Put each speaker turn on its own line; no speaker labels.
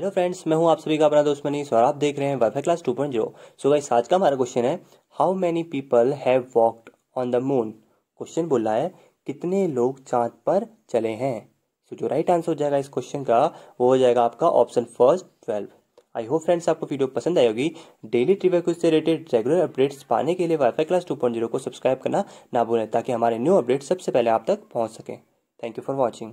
hello friends मैं हूं आप सभी का अपना दोस्त मनीष और आप देख रहे हैं WiFi class two point zero so भाई आज का हमारा क्वेश्चन है how many people have walked on the moon question बोल रहा है कितने लोग चांद पर चले हैं सो so, जो राइट आंसर हो जाएगा इस क्वेश्चन का वो हो जाएगा आपका option first twelve I hope friends आपको वीडियो पसंद आई होगी डेली ट्रिवर क्वेश्चन से रिलेटेड रेगुलर अपडेट्स पाने के लिए wifi class two point zero को सब्सक्राइब करना ना भूलें ताकि हमारे न्यू अपडेट्स सबसे पहले आप तक पहुँच सकें थैंक यू फॉर वॉचिंग